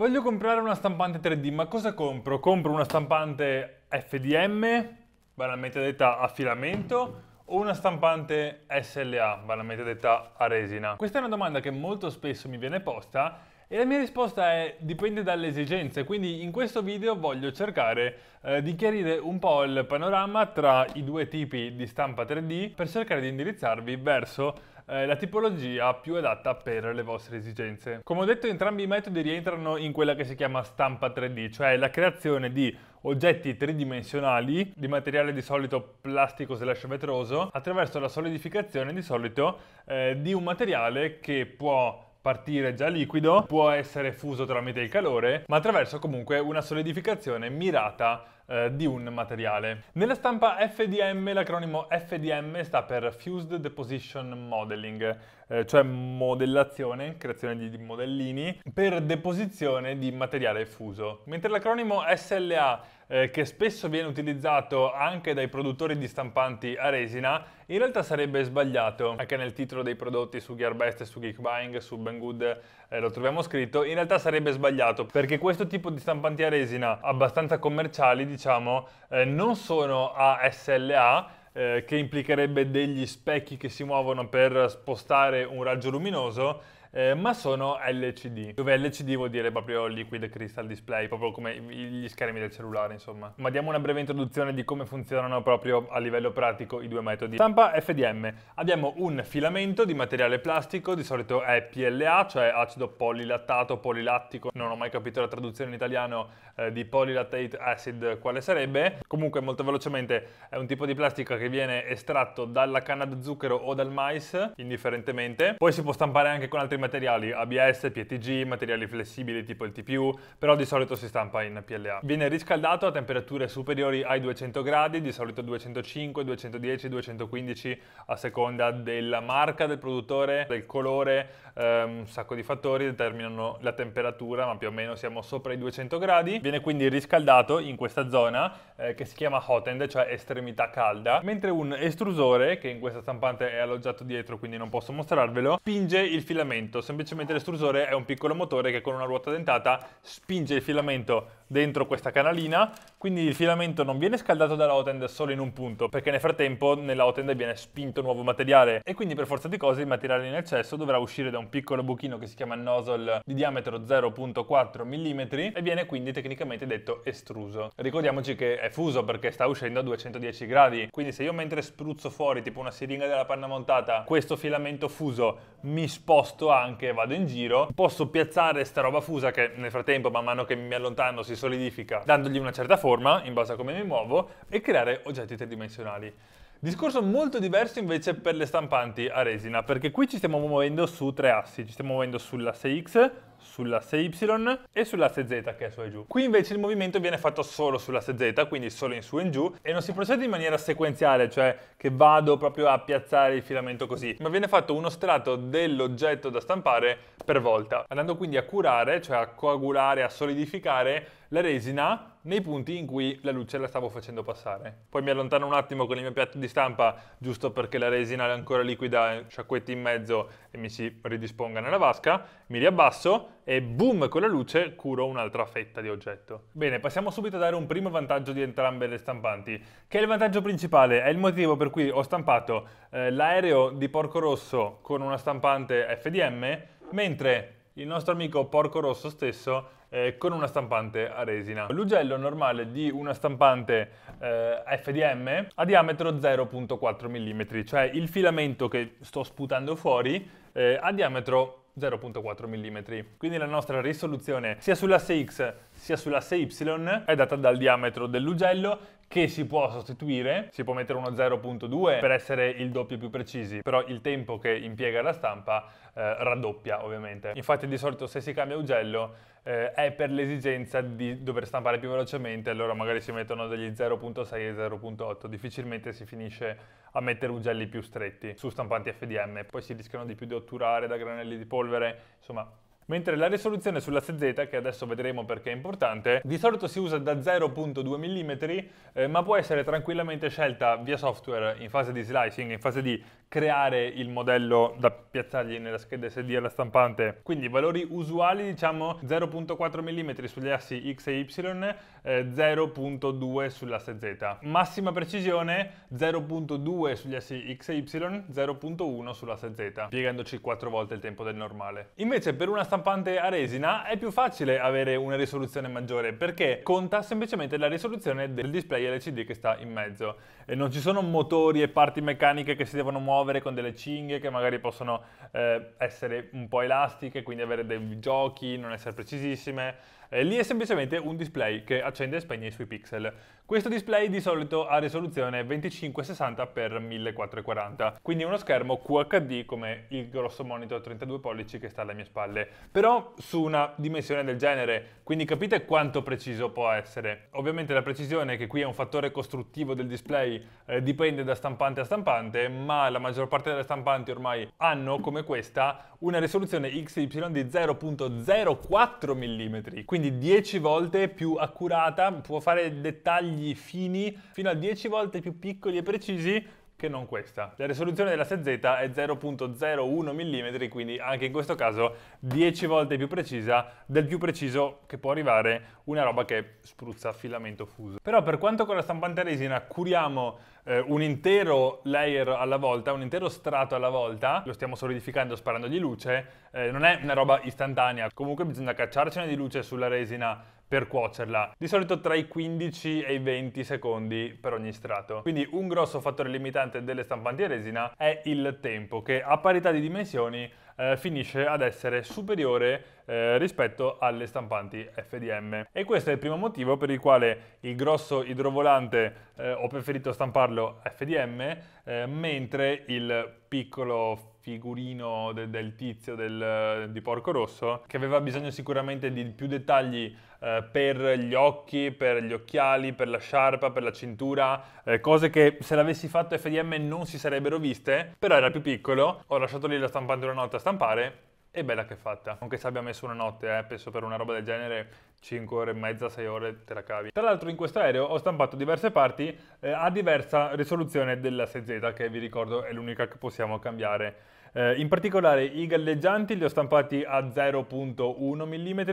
Voglio comprare una stampante 3D, ma cosa compro? Compro una stampante FDM, banalmente detta a filamento, o una stampante SLA, banalmente detta a resina? Questa è una domanda che molto spesso mi viene posta e la mia risposta è dipende dalle esigenze, quindi in questo video voglio cercare eh, di chiarire un po' il panorama tra i due tipi di stampa 3D per cercare di indirizzarvi verso eh, la tipologia più adatta per le vostre esigenze. Come ho detto entrambi i metodi rientrano in quella che si chiama stampa 3D, cioè la creazione di oggetti tridimensionali di materiale di solito plastico slash vetroso attraverso la solidificazione di solito eh, di un materiale che può partire già liquido, può essere fuso tramite il calore, ma attraverso comunque una solidificazione mirata eh, di un materiale. Nella stampa FDM l'acronimo FDM sta per Fused Deposition Modeling eh, cioè modellazione, creazione di, di modellini, per deposizione di materiale fuso. Mentre l'acronimo SLA eh, che spesso viene utilizzato anche dai produttori di stampanti a resina, in realtà sarebbe sbagliato. Anche nel titolo dei prodotti su Gearbest, su Geekbuying, su Banggood eh, lo troviamo scritto, in realtà sarebbe sbagliato perché questo tipo di stampanti a resina abbastanza commerciali, diciamo, eh, non sono a SLA, eh, che implicherebbe degli specchi che si muovono per spostare un raggio luminoso eh, ma sono LCD, dove LCD vuol dire proprio Liquid Crystal Display, proprio come gli schermi del cellulare, insomma. Ma diamo una breve introduzione di come funzionano proprio a livello pratico i due metodi. Stampa FDM. Abbiamo un filamento di materiale plastico, di solito è PLA, cioè acido polilattato, polilattico, non ho mai capito la traduzione in italiano eh, di polilattate acid quale sarebbe. Comunque molto velocemente è un tipo di plastica che viene estratto dalla canna da zucchero o dal mais, indifferentemente. Poi si può stampare anche con altri materiali ABS, PETG, materiali flessibili tipo il TPU, però di solito si stampa in PLA. Viene riscaldato a temperature superiori ai 200 gradi, di solito 205, 210, 215 a seconda della marca del produttore, del colore, ehm, un sacco di fattori determinano la temperatura, ma più o meno siamo sopra i 200 gradi. Viene quindi riscaldato in questa zona eh, che si chiama hot end, cioè estremità calda, mentre un estrusore, che in questa stampante è alloggiato dietro, quindi non posso mostrarvelo, spinge il filamento filamento, semplicemente l'estrusore è un piccolo motore che con una ruota dentata spinge il filamento dentro questa canalina, quindi il filamento non viene scaldato dalla hot end solo in un punto, perché nel frattempo nella hot end viene spinto nuovo materiale e quindi per forza di cose il materiale in eccesso dovrà uscire da un piccolo buchino che si chiama nozzle di diametro 0.4 mm e viene quindi tecnicamente detto estruso. Ricordiamoci che è fuso perché sta uscendo a 210 gradi, quindi se io mentre spruzzo fuori tipo una siringa della panna montata questo filamento fuso mi sposto a banche, vado in giro, posso piazzare sta roba fusa che nel frattempo man mano che mi allontano si solidifica, dandogli una certa forma in base a come mi muovo e creare oggetti tridimensionali. Discorso molto diverso invece per le stampanti a resina, perché qui ci stiamo muovendo su tre assi, ci stiamo muovendo sull'asse X, sulla sull'asse Y e sulla sull'asse Z che è su e giù. Qui invece il movimento viene fatto solo sulla sull'asse Z, quindi solo in su e in giù, e non si procede in maniera sequenziale, cioè che vado proprio a piazzare il filamento così, ma viene fatto uno strato dell'oggetto da stampare per volta, andando quindi a curare, cioè a coagulare, a solidificare la resina nei punti in cui la luce la stavo facendo passare. Poi mi allontano un attimo con il mio piatto di stampa, giusto perché la resina è ancora liquida, sciacquetti in mezzo e mi si ridisponga nella vasca, mi riabbasso e boom con la luce curo un'altra fetta di oggetto. Bene, passiamo subito a dare un primo vantaggio di entrambe le stampanti, che è il vantaggio principale, è il motivo per cui ho stampato eh, l'aereo di Porco Rosso con una stampante FDM, mentre il nostro amico Porco Rosso stesso eh, con una stampante a resina. L'ugello normale di una stampante eh, FDM a diametro 0.4 mm, cioè il filamento che sto sputando fuori eh, ha diametro 0.4 mm. Quindi la nostra risoluzione sia sull'asse X sia sull'asse Y è data dal diametro dell'ugello che si può sostituire, si può mettere uno 0.2 per essere il doppio più precisi, però il tempo che impiega la stampa eh, raddoppia ovviamente. Infatti di solito se si cambia ugello eh, è per l'esigenza di dover stampare più velocemente, allora magari si mettono degli 0.6 e 0.8, difficilmente si finisce a mettere ugelli più stretti su stampanti FDM, poi si rischiano di più di otturare da granelli di polvere, insomma mentre la risoluzione sulla CZ, che adesso vedremo perché è importante, di solito si usa da 0.2 mm, eh, ma può essere tranquillamente scelta via software in fase di slicing, in fase di creare il modello da piazzargli nella scheda SD alla stampante. Quindi valori usuali diciamo 0.4 mm sugli assi X e Y, eh, 0.2 sull'asse Z. Massima precisione 0.2 sugli assi X e Y, 0.1 sull'asse Z, piegandoci 4 volte il tempo del normale. Invece per una stampante a resina è più facile avere una risoluzione maggiore perché conta semplicemente la risoluzione del display LCD che sta in mezzo. E non ci sono motori e parti meccaniche che si devono muovere muovere con delle cinghie che magari possono eh, essere un po' elastiche, quindi avere dei giochi, non essere precisissime eh, lì è semplicemente un display che accende e spegne i suoi pixel. Questo display di solito ha risoluzione 2560x1440, quindi uno schermo QHD come il grosso monitor 32 pollici che sta alle mie spalle, però su una dimensione del genere, quindi capite quanto preciso può essere. Ovviamente la precisione, che qui è un fattore costruttivo del display, eh, dipende da stampante a stampante, ma la maggior parte delle stampanti ormai hanno, come questa, una risoluzione XY di 0.04 mm, quindi quindi 10 volte più accurata, può fare dettagli fini fino a 10 volte più piccoli e precisi che non questa. La risoluzione della 6Z è 0.01 mm, quindi anche in questo caso 10 volte più precisa del più preciso che può arrivare una roba che spruzza filamento fuso. Però per quanto con la stampante resina curiamo eh, un intero layer alla volta, un intero strato alla volta, lo stiamo solidificando sparandogli luce, eh, non è una roba istantanea, comunque bisogna cacciarcene di luce sulla resina per cuocerla, di solito tra i 15 e i 20 secondi per ogni strato. Quindi un grosso fattore limitante delle stampanti a resina è il tempo, che a parità di dimensioni eh, finisce ad essere superiore eh, rispetto alle stampanti FDM. E questo è il primo motivo per il quale il grosso idrovolante eh, ho preferito stamparlo FDM, eh, mentre il piccolo figurino de, del tizio del, eh, di Porco Rosso, che aveva bisogno sicuramente di più dettagli eh, per gli occhi, per gli occhiali, per la sciarpa, per la cintura, eh, cose che se l'avessi fatto FDM non si sarebbero viste, però era più piccolo, ho lasciato lì la stampante una notte a stampare e bella che è fatta, anche se abbia messo una notte, eh, penso per una roba del genere 5 ore e mezza, 6 ore te la cavi. Tra l'altro in questo aereo ho stampato diverse parti eh, a diversa risoluzione della 6Z che vi ricordo è l'unica che possiamo cambiare eh, in particolare i galleggianti li ho stampati a 0.1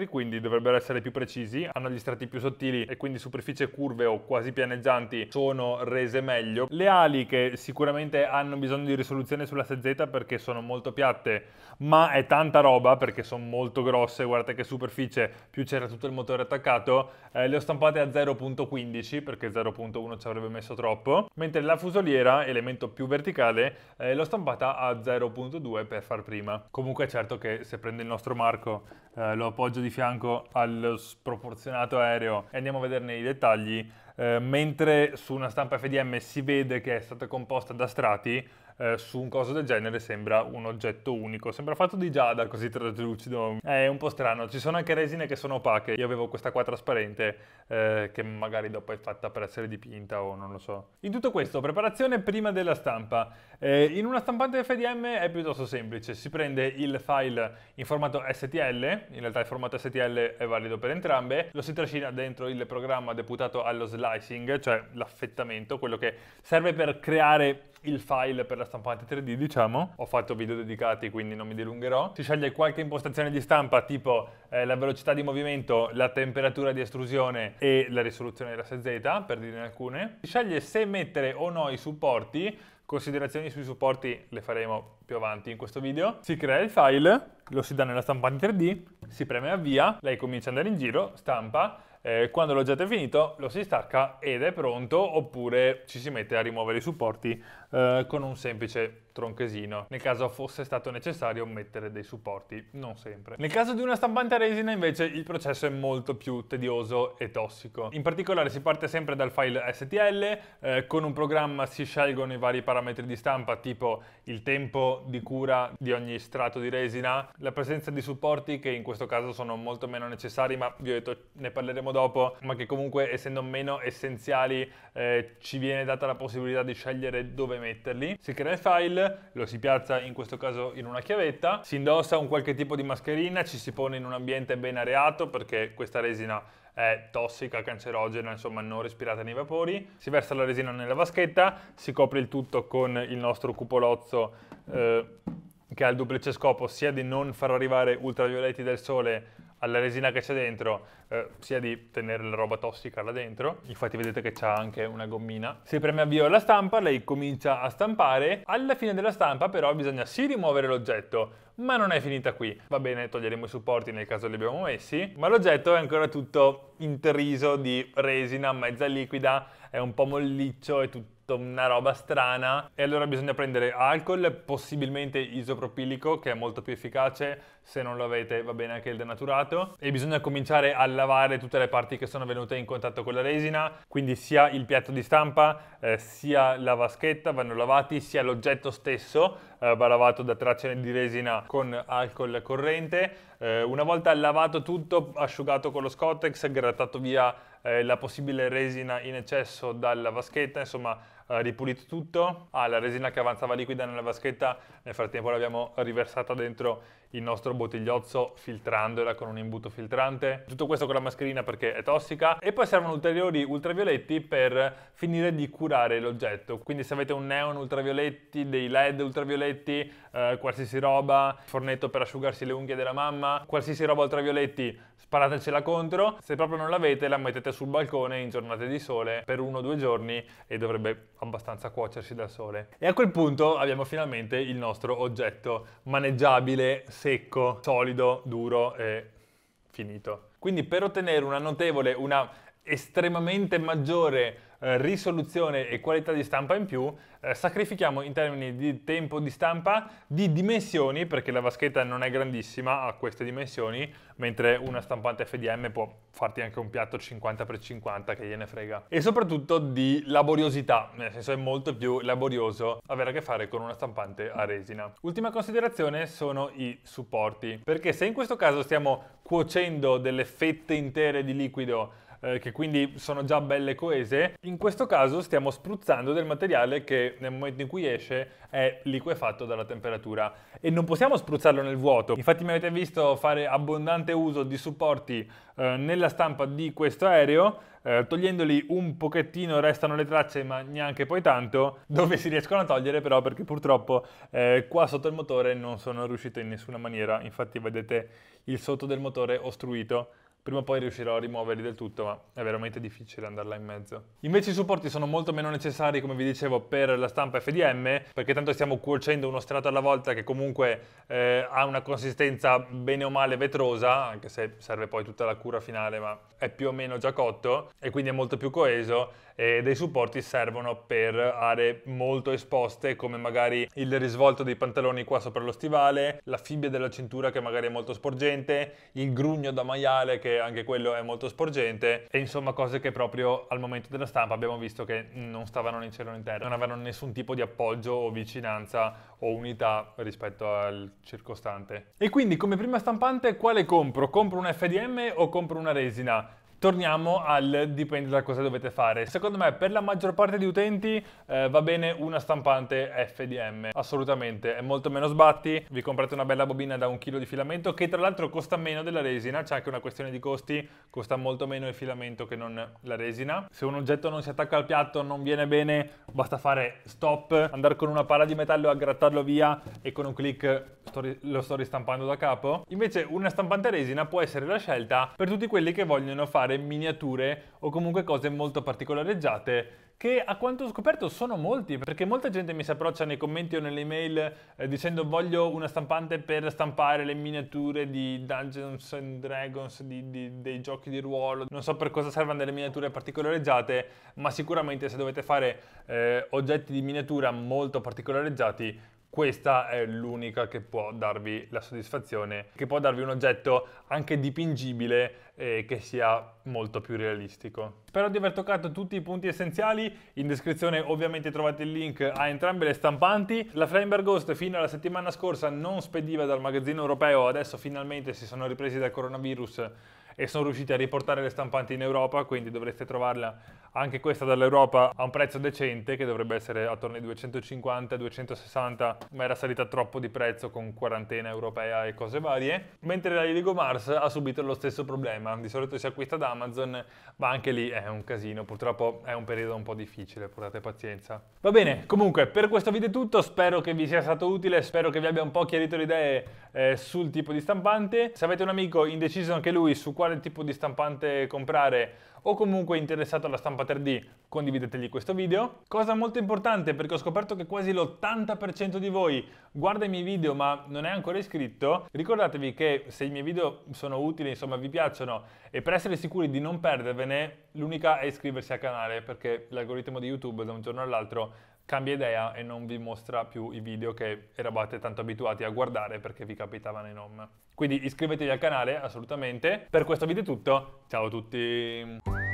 mm, quindi dovrebbero essere più precisi, hanno gli strati più sottili e quindi superficie curve o quasi pianeggianti sono rese meglio. Le ali che sicuramente hanno bisogno di risoluzione sulla SZ perché sono molto piatte, ma è tanta roba perché sono molto grosse, guardate che superficie, più c'era tutto il motore attaccato, eh, le ho stampate a 0.15 perché 0.1 ci avrebbe messo troppo, mentre la fusoliera, elemento più verticale, eh, l'ho stampata a 0.15 1.2 per far prima. Comunque è certo che se prendo il nostro marco, eh, lo appoggio di fianco allo sproporzionato aereo e andiamo a vederne i dettagli, eh, mentre su una stampa FDM si vede che è stata composta da strati, eh, su un coso del genere sembra un oggetto unico. Sembra fatto di giada così traslucido. È un po' strano. Ci sono anche resine che sono opache. Io avevo questa qua trasparente eh, che magari dopo è fatta per essere dipinta o non lo so. In tutto questo, preparazione prima della stampa. Eh, in una stampante FDM è piuttosto semplice. Si prende il file in formato STL, in realtà il formato STL è valido per entrambe, lo si trascina dentro il programma deputato allo slicing, cioè l'affettamento, quello che serve per creare il file per la stampante 3D, diciamo. Ho fatto video dedicati, quindi non mi dilungherò. Si sceglie qualche impostazione di stampa, tipo eh, la velocità di movimento, la temperatura di estrusione e la risoluzione della SZ, per dirne alcune. Si sceglie se mettere o no i supporti, considerazioni sui supporti le faremo più avanti in questo video. Si crea il file, lo si dà nella stampante 3D, si preme avvia, lei comincia ad andare in giro, stampa, eh, quando l'oggetto è finito lo si stacca ed è pronto oppure ci si mette a rimuovere i supporti eh, con un semplice tronchesino, nel caso fosse stato necessario mettere dei supporti, non sempre. Nel caso di una stampante a resina invece il processo è molto più tedioso e tossico. In particolare si parte sempre dal file STL, eh, con un programma si scelgono i vari parametri di stampa tipo il tempo di cura di ogni strato di resina, la presenza di supporti che in questo caso sono molto meno necessari, ma vi ho detto ne parleremo dopo, ma che comunque essendo meno essenziali eh, ci viene data la possibilità di scegliere dove mettere metterli, si crea il file, lo si piazza in questo caso in una chiavetta, si indossa un qualche tipo di mascherina, ci si pone in un ambiente ben areato perché questa resina è tossica, cancerogena, insomma non respirata nei vapori, si versa la resina nella vaschetta, si copre il tutto con il nostro cupolozzo eh, che ha il duplice scopo sia di non far arrivare ultravioletti del sole alla resina che c'è dentro eh, sia di tenere la roba tossica là dentro, infatti vedete che c'è anche una gommina. Si preme avvio la stampa, lei comincia a stampare, alla fine della stampa però bisogna sì rimuovere l'oggetto, ma non è finita qui. Va bene, toglieremo i supporti nel caso li abbiamo messi, ma l'oggetto è ancora tutto interiso di resina mezza liquida, è un po' molliccio e tutto una roba strana e allora bisogna prendere alcol, possibilmente isopropilico che è molto più efficace, se non lo avete va bene anche il denaturato e bisogna cominciare a lavare tutte le parti che sono venute in contatto con la resina, quindi sia il piatto di stampa, eh, sia la vaschetta vanno lavati, sia l'oggetto stesso eh, va lavato da trazione di resina con alcol corrente. Eh, una volta lavato tutto, asciugato con lo scottex, grattato via eh, la possibile resina in eccesso dalla vaschetta, insomma eh, ripulito tutto. Ah, la resina che avanzava liquida nella vaschetta nel frattempo l'abbiamo riversata dentro il nostro bottigliozzo filtrandola con un imbuto filtrante. Tutto questo con la mascherina perché è tossica. E poi servono ulteriori ultravioletti per finire di curare l'oggetto. Quindi se avete un neon ultravioletti, dei led ultravioletti, eh, qualsiasi roba, fornetto per asciugarsi le unghie della mamma, qualsiasi roba ultravioletti sparatecela contro, se proprio non l'avete la mettete sul balcone in giornate di sole per uno o due giorni e dovrebbe abbastanza cuocersi da sole. E a quel punto abbiamo finalmente il nostro oggetto maneggiabile, secco, solido, duro e finito. Quindi per ottenere una notevole, una estremamente maggiore eh, risoluzione e qualità di stampa in più, eh, sacrifichiamo in termini di tempo di stampa, di dimensioni, perché la vaschetta non è grandissima, a queste dimensioni, mentre una stampante FDM può farti anche un piatto 50x50 che gliene frega. E soprattutto di laboriosità, nel senso è molto più laborioso avere a che fare con una stampante a resina. Ultima considerazione sono i supporti, perché se in questo caso stiamo cuocendo delle fette intere di liquido eh, che quindi sono già belle coese, in questo caso stiamo spruzzando del materiale che nel momento in cui esce è liquefatto dalla temperatura e non possiamo spruzzarlo nel vuoto. Infatti mi avete visto fare abbondante uso di supporti eh, nella stampa di questo aereo, eh, togliendoli un pochettino restano le tracce ma neanche poi tanto, dove si riescono a togliere però perché purtroppo eh, qua sotto il motore non sono riuscito in nessuna maniera, infatti vedete il sotto del motore ostruito prima o poi riuscirò a rimuoverli del tutto, ma è veramente difficile andarla in mezzo. Invece i supporti sono molto meno necessari, come vi dicevo, per la stampa FDM, perché tanto stiamo cuocendo uno strato alla volta che comunque eh, ha una consistenza bene o male vetrosa, anche se serve poi tutta la cura finale, ma è più o meno già cotto, e quindi è molto più coeso e dei supporti servono per aree molto esposte come magari il risvolto dei pantaloni qua sopra lo stivale, la fibbia della cintura che magari è molto sporgente, il grugno da maiale che anche quello è molto sporgente e insomma cose che proprio al momento della stampa abbiamo visto che non stavano né in cielo né in terra, non avevano nessun tipo di appoggio o vicinanza o unità rispetto al circostante. E quindi come prima stampante quale compro? Compro un FDM o compro una resina? Torniamo al dipende da cosa dovete fare. Secondo me per la maggior parte di utenti eh, va bene una stampante FDM, assolutamente, è molto meno sbatti, vi comprate una bella bobina da un chilo di filamento che tra l'altro costa meno della resina, c'è anche una questione di costi, costa molto meno il filamento che non la resina. Se un oggetto non si attacca al piatto, non viene bene, basta fare stop, andare con una pala di metallo a grattarlo via e con un clic sto lo sto ristampando da capo. Invece una stampante resina può essere la scelta per tutti quelli che vogliono fare miniature o comunque cose molto particolareggiate che a quanto ho scoperto sono molti, perché molta gente mi si approccia nei commenti o nelle email eh, dicendo voglio una stampante per stampare le miniature di Dungeons and Dragons, di, di, dei giochi di ruolo, non so per cosa servono delle miniature particolareggiate, ma sicuramente se dovete fare eh, oggetti di miniatura molto particolareggiati questa è l'unica che può darvi la soddisfazione, che può darvi un oggetto anche dipingibile e eh, che sia molto più realistico. Spero di aver toccato tutti i punti essenziali, in descrizione ovviamente trovate il link a entrambe le stampanti. La Flamberg Ghost fino alla settimana scorsa non spediva dal magazzino europeo, adesso finalmente si sono ripresi dal coronavirus e sono riusciti a riportare le stampanti in Europa, quindi dovreste trovarla anche questa dall'Europa a un prezzo decente che dovrebbe essere attorno ai 250-260, ma era salita troppo di prezzo con quarantena europea e cose varie, mentre la Lego Mars ha subito lo stesso problema, di solito si acquista da Amazon, ma anche lì è un casino, purtroppo è un periodo un po' difficile, portate pazienza. Va bene, comunque per questo video è tutto, spero che vi sia stato utile, spero che vi abbia un po' chiarito le idee eh, sul tipo di stampante, se avete un amico indeciso anche lui su quale quale tipo di stampante comprare o comunque interessato alla stampa 3D, condividetegli questo video. Cosa molto importante perché ho scoperto che quasi l'80% di voi guarda i miei video ma non è ancora iscritto, ricordatevi che se i miei video sono utili, insomma vi piacciono e per essere sicuri di non perdervene L'unica è iscriversi al canale perché l'algoritmo di YouTube da un giorno all'altro cambia idea e non vi mostra più i video che eravate tanto abituati a guardare perché vi capitavano i nom. Quindi iscrivetevi al canale assolutamente. Per questo video è tutto, ciao a tutti!